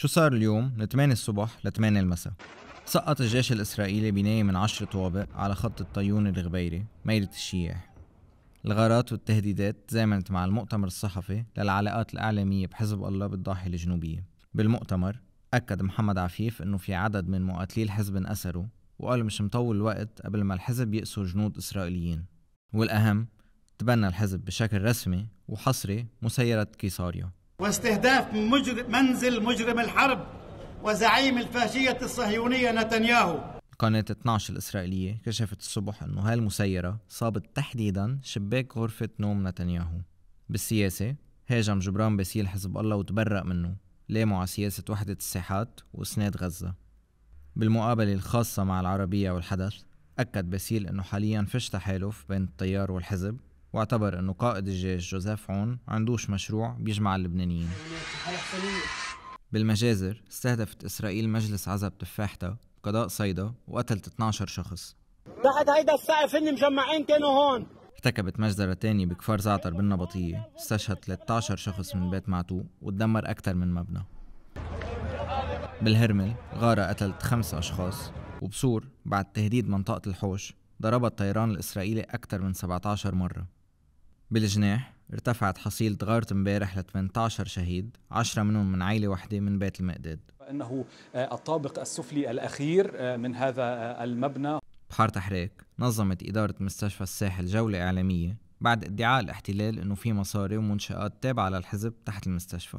شو صار اليوم من 8 الصبح ل 8 المساء سقط الجيش الإسرائيلي بناية من عشر طوابق على خط الطيون الغبيري ميلة الشياح الغارات والتهديدات تزامنت مع المؤتمر الصحفي للعلاقات الإعلامية بحزب الله بالضاحية الجنوبية بالمؤتمر أكد محمد عفيف أنه في عدد من مقاتلي الحزب انأسروا وقال مش مطول الوقت قبل ما الحزب يأسر جنود إسرائيليين والأهم تبنى الحزب بشكل رسمي وحصري مسيرة كيساريا واستهداف منزل مجرم الحرب وزعيم الفاشية الصهيونية نتنياهو قناة 12 الإسرائيلية كشفت الصبح أنه هالمسيرة صابت تحديدا شباك غرفة نوم نتنياهو بالسياسة هاجم جبران باسيل حزب الله وتبرأ منه لاموا على سياسة وحدة الساحات وإسناد غزة بالمقابلة الخاصة مع العربية والحدث أكد باسيل أنه حاليا فش تحالف بين التيار والحزب واعتبر انه قائد الجيش جوزيف عون عندوش مشروع بيجمع اللبنانيين بالمجازر استهدفت إسرائيل مجلس عزب تفاحتها بقضاء صيدا وقتلت 12 شخص تحت هيدا السقف اللي مجمعين كانوا هون ارتكبت مجزرة تانية بكفار زعتر بالنبطية استشهد 13 شخص من بيت معتوق وتدمر أكثر من مبنى بالهرمل غارة قتلت خمس أشخاص وبصور بعد تهديد منطقة الحوش ضربت الطيران الإسرائيلي أكثر من 17 مرة بالجناح ارتفعت حصيلة غارة امبارح ل 18 شهيد 10 منهم من عائلة واحدة من بيت المقداد إنه آه، الطابق السفلي الأخير آه، من هذا آه، المبنى بحار تحريك نظمت إدارة مستشفى الساحل جولة إعلامية بعد ادعاء الاحتلال إنه في مصاري ومنشآت تابعة للحزب تحت المستشفى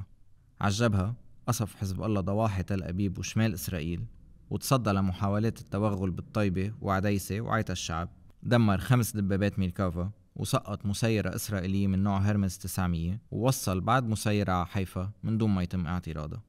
عجبها قصف حزب الله ضواحي تل أبيب وشمال إسرائيل وتصدى لمحاولات التوغل بالطيبة وعديسة وعيتا الشعب دمر خمس دبابات ميلكافا وسقط مسيرة إسرائيلية من نوع هرمز 900 ووصل بعد مسيرة على حيفا من دون ما يتم اعتراضها